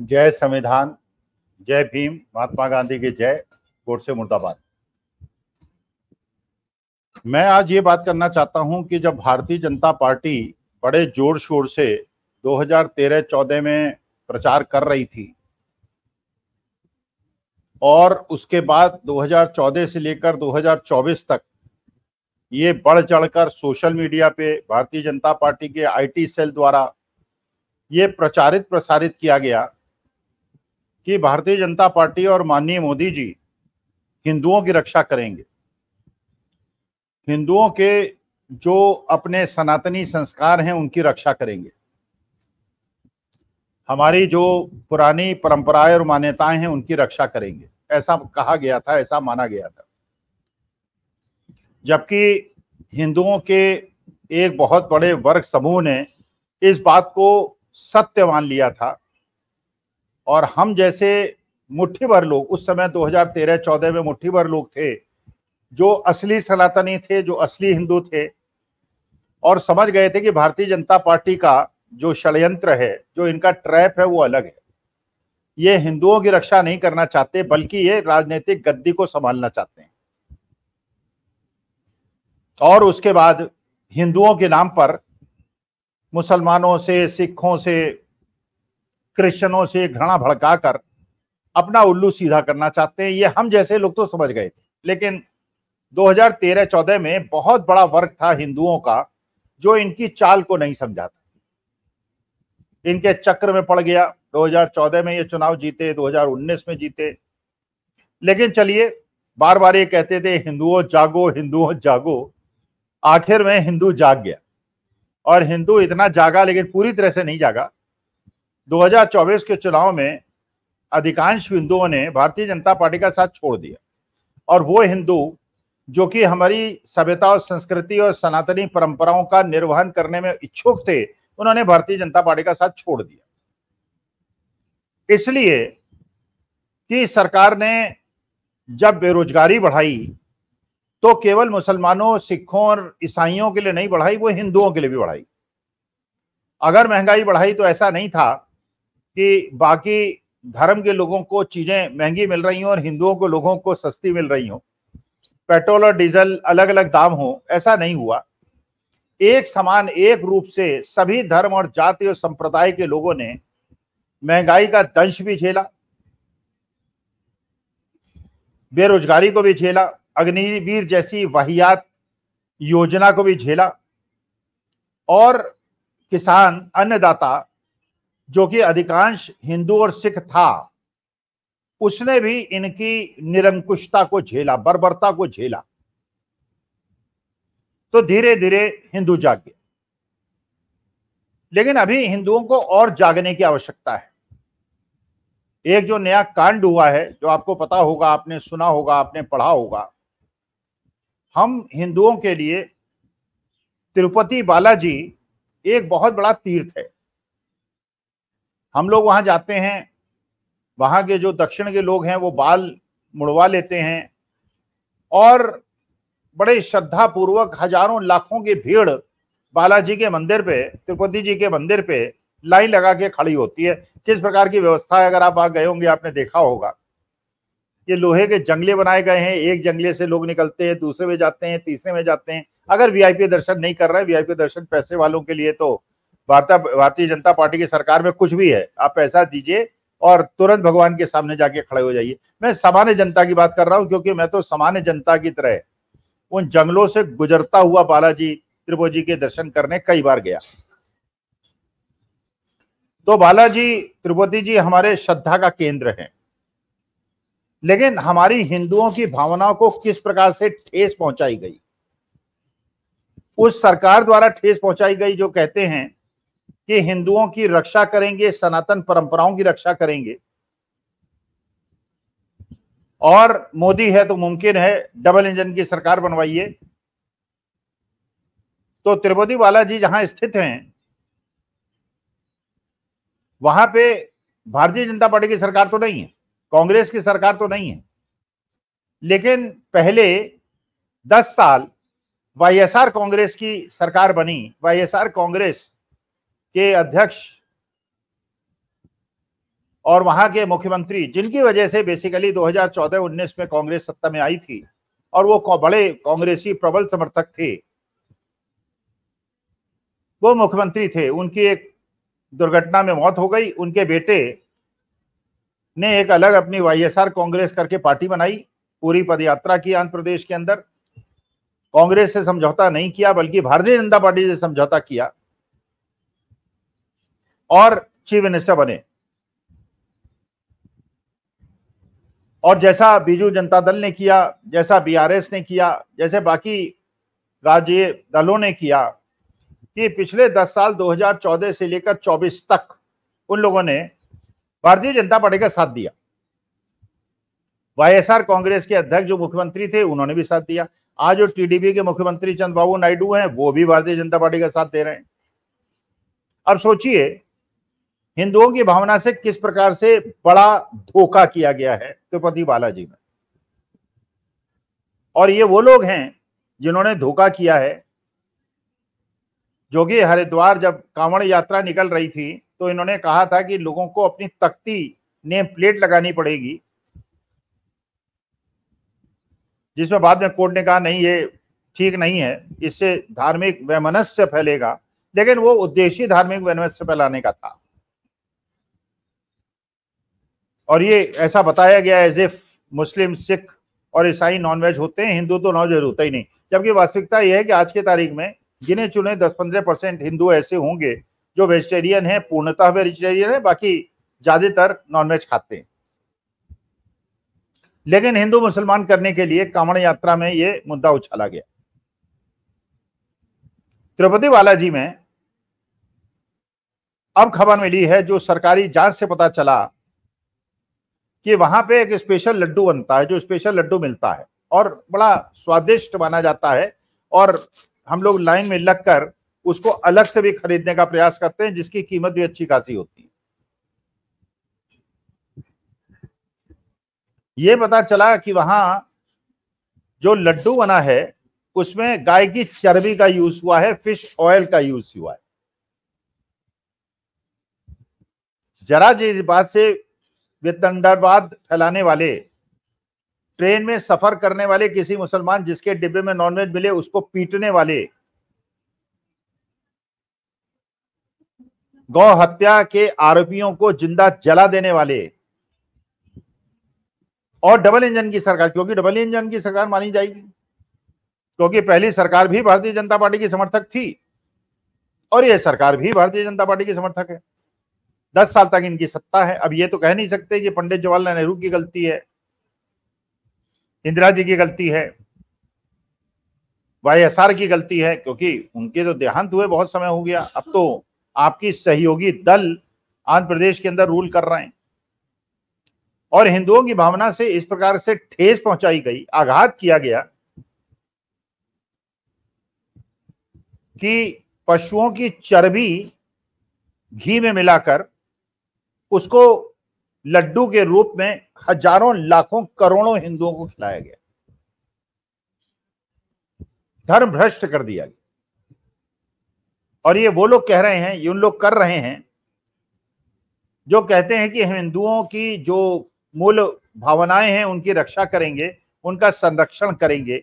जय संविधान जय भीम महात्मा गांधी की जय से मुर्दाबाद मैं आज ये बात करना चाहता हूं कि जब भारतीय जनता पार्टी बड़े जोर शोर से 2013-14 में प्रचार कर रही थी और उसके बाद 2014 से लेकर 2024 तक ये बढ़ चढ़कर सोशल मीडिया पे भारतीय जनता पार्टी के आईटी सेल द्वारा ये प्रचारित प्रसारित किया गया कि भारतीय जनता पार्टी और माननीय मोदी जी हिंदुओं की रक्षा करेंगे हिंदुओं के जो अपने सनातनी संस्कार हैं उनकी रक्षा करेंगे हमारी जो पुरानी परंपराएं और मान्यताएं हैं उनकी रक्षा करेंगे ऐसा कहा गया था ऐसा माना गया था जबकि हिंदुओं के एक बहुत बड़े वर्ग समूह ने इस बात को सत्य मान लिया था और हम जैसे मुट्ठी भर लोग उस समय 2013-14 में मुट्ठी भर लोग थे जो असली सनातनी थे जो असली हिंदू थे और समझ गए थे कि भारतीय जनता पार्टी का जो षडयंत्र है जो इनका ट्रैप है वो अलग है ये हिंदुओं की रक्षा नहीं करना चाहते बल्कि ये राजनीतिक गद्दी को संभालना चाहते हैं और उसके बाद हिंदुओं के नाम पर मुसलमानों से सिखों से क्रिश्चनों से घृणा भड़काकर अपना उल्लू सीधा करना चाहते हैं ये हम जैसे लोग तो समझ गए थे लेकिन 2013-14 में बहुत बड़ा वर्ग था हिंदुओं का जो इनकी चाल को नहीं समझा था इनके चक्र में पड़ गया 2014 में ये चुनाव जीते 2019 में जीते लेकिन चलिए बार बार ये कहते थे हिंदुओं जागो हिंदुओं जागो आखिर में हिंदू जाग गया और हिंदू इतना जागा लेकिन पूरी तरह से नहीं जागा 2024 के चुनाव में अधिकांश हिंदुओं ने भारतीय जनता पार्टी का साथ छोड़ दिया और वो हिंदू जो कि हमारी सभ्यता और संस्कृति और सनातनी परंपराओं का निर्वहन करने में इच्छुक थे उन्होंने भारतीय जनता पार्टी का साथ छोड़ दिया इसलिए कि सरकार ने जब बेरोजगारी बढ़ाई तो केवल मुसलमानों सिखों और ईसाइयों के लिए नहीं बढ़ाई वो हिंदुओं के लिए भी बढ़ाई अगर महंगाई बढ़ाई तो ऐसा नहीं था कि बाकी धर्म के लोगों को चीजें महंगी मिल रही हो और हिंदुओं को लोगों को सस्ती मिल रही हो पेट्रोल और डीजल अलग अलग दाम हो ऐसा नहीं हुआ एक समान एक रूप से सभी धर्म और जाति और संप्रदाय के लोगों ने महंगाई का दंश भी झेला बेरोजगारी को भी झेला अग्निवीर जैसी वाहियात योजना को भी झेला और किसान अन्नदाता जो कि अधिकांश हिंदू और सिख था उसने भी इनकी निरंकुशता को झेला बर्बरता को झेला तो धीरे धीरे हिंदू जाग गए लेकिन अभी हिंदुओं को और जागने की आवश्यकता है एक जो नया कांड हुआ है जो आपको पता होगा आपने सुना होगा आपने पढ़ा होगा हम हिंदुओं के लिए तिरुपति बालाजी एक बहुत बड़ा तीर्थ है हम लोग वहां जाते हैं वहां के जो दक्षिण के लोग हैं वो बाल मुड़वा लेते हैं और बड़े श्रद्धा पूर्वक हजारों लाखों की भीड़ बालाजी के मंदिर पे तिरुपति जी के मंदिर पे लाइन लगा के खड़ी होती है किस प्रकार की व्यवस्था है अगर आप वहां गए होंगे आपने देखा होगा ये लोहे के जंगले बनाए गए हैं एक जंगले से लोग निकलते हैं दूसरे में जाते हैं तीसरे में जाते हैं अगर वीआईपी दर्शन नहीं कर रहा है वीआईपी दर्शन पैसे वालों के लिए तो भारतीय जनता पार्टी की सरकार में कुछ भी है आप पैसा दीजिए और तुरंत भगवान के सामने जाके खड़े हो जाइए मैं सामान्य जनता की बात कर रहा हूँ क्योंकि मैं तो सामान्य जनता की तरह उन जंगलों से गुजरता हुआ बालाजी त्रिभुजी के दर्शन करने कई बार गया तो बालाजी त्रिपोति जी हमारे श्रद्धा का केंद्र है लेकिन हमारी हिंदुओं की भावनाओं को किस प्रकार से ठेस पहुंचाई गई उस सरकार द्वारा ठेस पहुंचाई गई जो कहते हैं कि हिंदुओं की रक्षा करेंगे सनातन परंपराओं की रक्षा करेंगे और मोदी है तो मुमकिन है डबल इंजन की सरकार बनवाइए तो तिरुपति बालाजी जहां स्थित हैं वहां पे भारतीय जनता पार्टी की सरकार तो नहीं है कांग्रेस की सरकार तो नहीं है लेकिन पहले दस साल वाईएसआर कांग्रेस की सरकार बनी वाईएसआर कांग्रेस के अध्यक्ष और वहां के मुख्यमंत्री जिनकी वजह से बेसिकली 2014-19 में कांग्रेस सत्ता में आई थी और वो बड़े कांग्रेसी प्रबल समर्थक थे वो मुख्यमंत्री थे उनकी एक दुर्घटना में मौत हो गई उनके बेटे ने एक अलग अपनी वाईएसआर कांग्रेस करके पार्टी बनाई पूरी पदयात्रा की आंध्र प्रदेश के अंदर कांग्रेस से समझौता नहीं किया बल्कि भारतीय जनता पार्टी से समझौता किया और चीफ मिनिस्टर बने और जैसा बीजू जनता दल ने किया जैसा बीआरएस ने किया जैसे बाकी राज्य दलों ने किया कि पिछले 10 साल 2014 से लेकर 24 तक उन लोगों ने भारतीय जनता पार्टी का साथ दिया वाईएसआर कांग्रेस के अध्यक्ष जो मुख्यमंत्री थे उन्होंने भी साथ दिया आज जो टीडीपी के मुख्यमंत्री चंद्रबाबू नायडू हैं वो भी भारतीय जनता पार्टी का साथ दे रहे हैं अब सोचिए हिंदुओं की भावना से किस प्रकार से बड़ा धोखा किया गया है तिरुपति तो बालाजी में और ये वो लोग हैं जिन्होंने धोखा किया है जो कि हरिद्वार जब कांवड़ यात्रा निकल रही थी तो इन्होंने कहा था कि लोगों को अपनी तख्ती नेम प्लेट लगानी पड़ेगी जिसमें बाद में कोर्ट ने कहा नहीं ये ठीक नहीं है इससे धार्मिक वैमनस्य फैलेगा लेकिन वो उद्देश्य धार्मिक वैमनस्य फैलाने का था और ये ऐसा बताया गया एज इफ मुस्लिम सिख और ईसाई नॉनवेज होते हैं हिंदू तो नॉनवेज होता ही नहीं जबकि वास्तविकता यह है कि आज की तारीख में गिने चुने दस पंद्रह परसेंट हिंदू ऐसे होंगे जो वेजिटेरियन है पूर्णतः वेजिटेरियन है बाकी ज्यादातर नॉनवेज खाते हैं लेकिन हिंदू मुसलमान करने के लिए कांवड़ यात्रा में यह मुद्दा उछाला गया तिरुपति बालाजी में अब खबर मिली है जो सरकारी जांच से पता चला कि वहां पे एक स्पेशल लड्डू बनता है जो स्पेशल लड्डू मिलता है और बड़ा स्वादिष्ट माना जाता है और हम लोग लाइन में लगकर उसको अलग से भी खरीदने का प्रयास करते हैं जिसकी कीमत भी अच्छी खासी होती है ये पता चला कि वहां जो लड्डू बना है उसमें गाय की चर्बी का यूज हुआ है फिश ऑयल का यूज हुआ है जरा जी इस बात से वितंडरवाद फैलाने वाले ट्रेन में सफर करने वाले किसी मुसलमान जिसके डिब्बे में नॉनवेज मिले उसको पीटने वाले गौ हत्या के आरोपियों को जिंदा जला देने वाले और डबल इंजन की सरकार क्योंकि डबल इंजन की सरकार मानी जाएगी क्योंकि पहली सरकार भी भारतीय जनता पार्टी की समर्थक थी और यह सरकार भी भारतीय जनता पार्टी की समर्थक है दस साल तक इनकी सत्ता है अब ये तो कह नहीं सकते कि पंडित जवाहरलाल नेहरू की गलती है इंदिरा जी की गलती है वाई एस आर की गलती है क्योंकि उनके तो देहांत हुए बहुत समय हो गया अब तो आपकी सहयोगी दल आंध्र प्रदेश के अंदर रूल कर रहे हैं और हिंदुओं की भावना से इस प्रकार से ठेस पहुंचाई गई आघात किया गया कि पशुओं की चर्बी घी में मिलाकर उसको लड्डू के रूप में हजारों लाखों करोड़ों हिंदुओं को खिलाया गया धर्म भ्रष्ट कर दिया गया और ये वो लोग कह रहे हैं ये उन लोग कर रहे हैं जो कहते हैं कि हम हिंदुओं की जो मूल भावनाएं हैं उनकी रक्षा करेंगे उनका संरक्षण करेंगे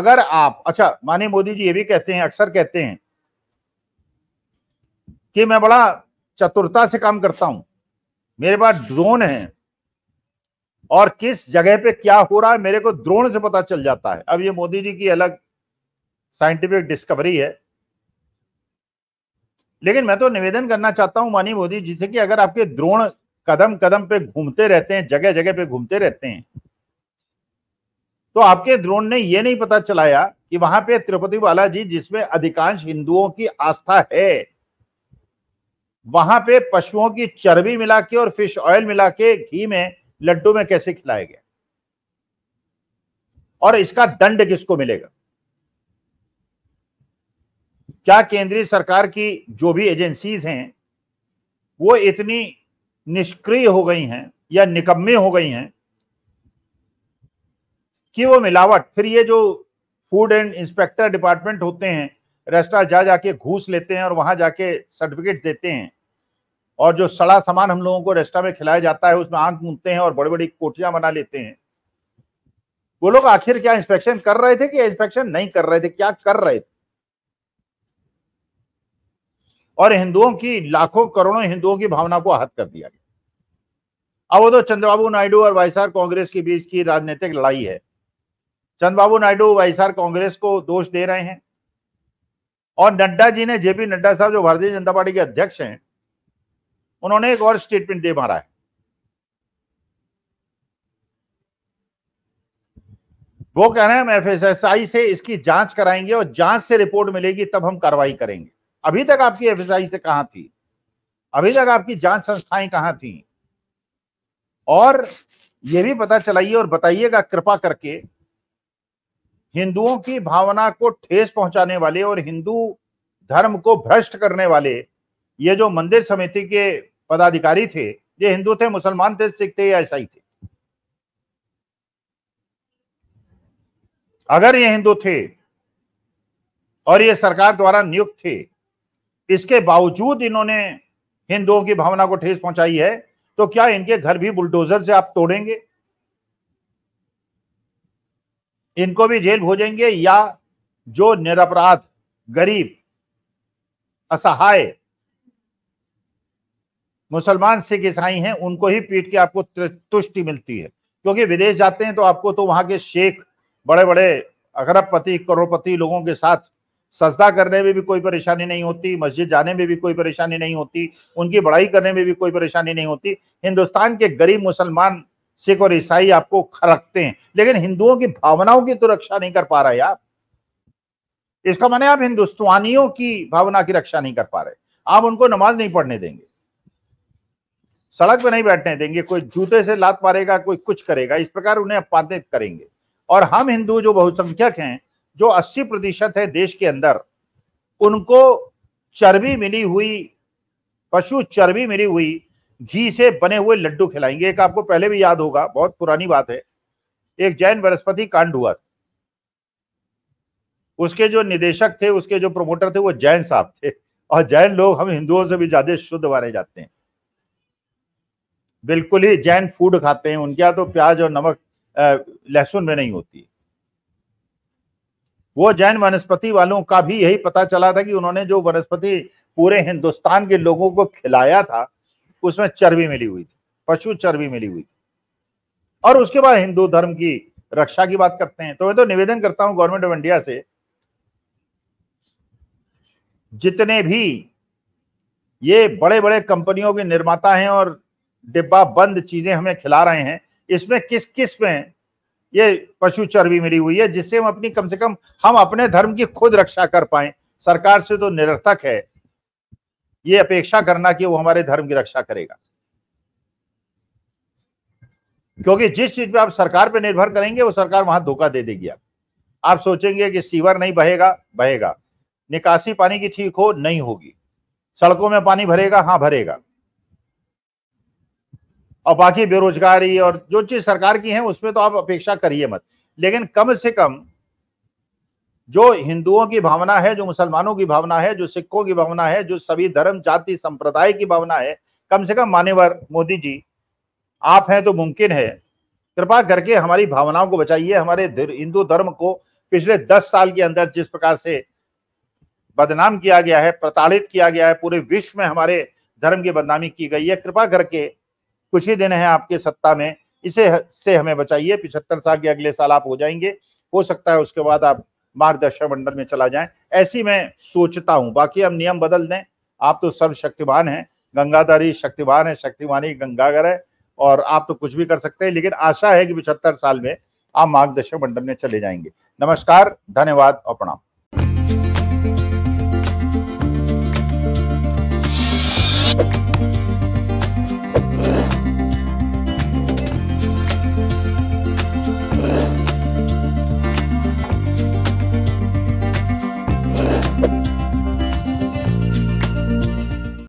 अगर आप अच्छा माने मोदी जी ये भी कहते हैं अक्सर कहते हैं कि मैं बड़ा चतुरता से काम करता हूं मेरे पास ड्रोन है और किस जगह पे क्या हो रहा है मेरे को ड्रोन से पता चल जाता है अब ये मोदी जी की अलग साइंटिफिक डिस्कवरी है लेकिन मैं तो निवेदन करना चाहता हूं मानी मोदी जी से कि अगर आपके द्रोण कदम कदम पे घूमते रहते हैं जगह जगह पे घूमते रहते हैं तो आपके द्रोण ने यह नहीं पता चलाया कि वहां पे तिरुपति बालाजी जिसमें अधिकांश हिंदुओं की आस्था है वहां पे पशुओं की चर्बी मिला के और फिश ऑयल मिला के घी में लड्डू में कैसे खिलाया गया और इसका दंड किसको मिलेगा क्या केंद्रीय सरकार की जो भी एजेंसीज हैं वो इतनी निष्क्रिय हो गई हैं या निकम्मे हो गई हैं कि वो मिलावट फिर ये जो फूड एंड इंस्पेक्टर डिपार्टमेंट होते हैं रेस्टोरेंट जा जाके घूस लेते हैं और वहां जाके सर्टिफिकेट देते हैं और जो सड़ा सामान हम लोगों को रेस्टा में खिलाया जाता है उसमें आंख मूंदते हैं और बड़ी बड़ी कोठियां बना लेते हैं वो लोग आखिर क्या इंस्पेक्शन कर रहे थे कि इंस्पेक्शन नहीं कर रहे थे क्या कर रहे थे और हिंदुओं की लाखों करोड़ों हिंदुओं की भावना को आहत कर दिया गया अब वो तो चंद्रबाबू नायडू और वाईसार कांग्रेस के बीच की राजनीतिक लड़ाई है चंद्रबाबू नायडू वाईसार कांग्रेस को दोष दे रहे हैं और नड्डा जी ने जेपी नड्डा साहब जो भारतीय जनता पार्टी के अध्यक्ष हैं उन्होंने एक और स्टेटमेंट दे मारा है वो कह रहे हैं हम एफएसएसआई से इसकी जांच कराएंगे और जांच से रिपोर्ट मिलेगी तब हम कार्रवाई करेंगे अभी तक आपकी एफएसआई से कहां थी अभी तक आपकी जांच संस्थाएं कहां थी और यह भी पता चलाइए और बताइएगा कृपा करके हिंदुओं की भावना को ठेस पहुंचाने वाले और हिंदू धर्म को भ्रष्ट करने वाले ये जो मंदिर समिति के पदाधिकारी थे ये हिंदू थे मुसलमान थे सिख थे या ईसाई थे अगर ये हिंदू थे और ये सरकार द्वारा नियुक्त थे इसके बावजूद इन्होंने हिंदुओं की भावना को ठेस पहुंचाई है तो क्या इनके घर भी बुलडोजर से आप तोड़ेंगे इनको भी जेल भोजेंगे या जो निरपराध गरीब असहाय मुसलमान सिख ईसाई हैं उनको ही पीट के आपको तुष्टि मिलती है क्योंकि विदेश जाते हैं तो आपको तो वहां के शेख बड़े बड़े अगरबपति करोड़पति लोगों के साथ सजदा करने में भी कोई परेशानी नहीं होती मस्जिद जाने में भी कोई परेशानी नहीं होती उनकी बड़ाई करने में भी कोई परेशानी नहीं होती हिंदुस्तान के गरीब मुसलमान सिख और ईसाई आपको खरकते हैं लेकिन हिंदुओं की भावनाओं की तो रक्षा नहीं कर पा रहे आप इसका माने आप हिंदुस्तानियों की भावना की रक्षा नहीं कर पा रहे आप उनको नमाज नहीं पढ़ने देंगे सड़क पर नहीं बैठने देंगे कोई जूते से लात मारेगा कोई कुछ करेगा इस प्रकार उन्हें अपमानित करेंगे और हम हिंदू जो बहुसंख्यक हैं जो 80 प्रतिशत है देश के अंदर उनको चर्बी मिली हुई पशु चर्बी मिली हुई घी से बने हुए लड्डू खिलाएंगे एक आपको पहले भी याद होगा बहुत पुरानी बात है एक जैन वनस्पति कांड हुआ था उसके जो निदेशक थे उसके जो प्रमोटर थे वो जैन साहब थे और जैन लोग हम हिंदुओं से भी ज्यादा शुद्ध माने जाते हैं बिल्कुल ही जैन फूड खाते हैं उनके यहाँ तो प्याज और नमक लहसुन में नहीं होती वो जैन वनस्पति वालों का भी यही पता चला था कि उन्होंने जो वनस्पति पूरे हिंदुस्तान के लोगों को खिलाया था उसमें चर्बी मिली हुई थी पशु चर्बी मिली हुई थी और उसके बाद हिंदू धर्म की रक्षा की बात करते हैं तो मैं तो निवेदन करता हूं गवर्नमेंट ऑफ इंडिया से जितने भी ये बड़े बड़े कंपनियों के निर्माता हैं और डिब्बा बंद चीजें हमें खिला रहे हैं इसमें किस किस में ये पशु चर्बी मिली हुई है जिससे हम अपनी कम से कम हम अपने धर्म की खुद रक्षा कर पाए सरकार से तो निरर्थक है ये अपेक्षा करना कि वो हमारे धर्म की रक्षा करेगा क्योंकि जिस चीज पे आप सरकार पे निर्भर करेंगे वो सरकार वहां धोखा दे देगी आप आप सोचेंगे कि सीवर नहीं बहेगा बहेगा निकासी पानी की ठीक हो नहीं होगी सड़कों में पानी भरेगा हाँ भरेगा और बाकी बेरोजगारी और जो चीज सरकार की है उसमें तो आप अपेक्षा करिए मत लेकिन कम से कम जो हिंदुओं की भावना है जो मुसलमानों की भावना है जो सिखों की भावना है जो सभी धर्म जाति संप्रदाय की भावना है कम से कम मान्यवर मोदी जी आप हैं तो मुमकिन है कृपा करके हमारी भावनाओं को बचाइए हमारे हिंदू धर्म को पिछले दस साल के अंदर जिस प्रकार से बदनाम किया गया है प्रताड़ित किया गया है पूरे विश्व में हमारे धर्म की बदनामी की गई है कृपा करके कुछ ही दिन है आपके सत्ता में इसे से हमें बचाइए पिछहत्तर साल के अगले साल आप हो जाएंगे हो सकता है उसके बाद आप मार्गदर्शन मंडल में चला जाए ऐसी मैं सोचता हूँ बाकी हम नियम बदल दें आप तो सर्वशक्तिवान हैं गंगाधारी शक्तिवान है शक्तिवानी गंगागर है और आप तो कुछ भी कर सकते हैं लेकिन आशा है कि पिछहत्तर साल में आप मार्गदर्शक मंडल में चले जाएंगे नमस्कार धन्यवाद और प्रणाम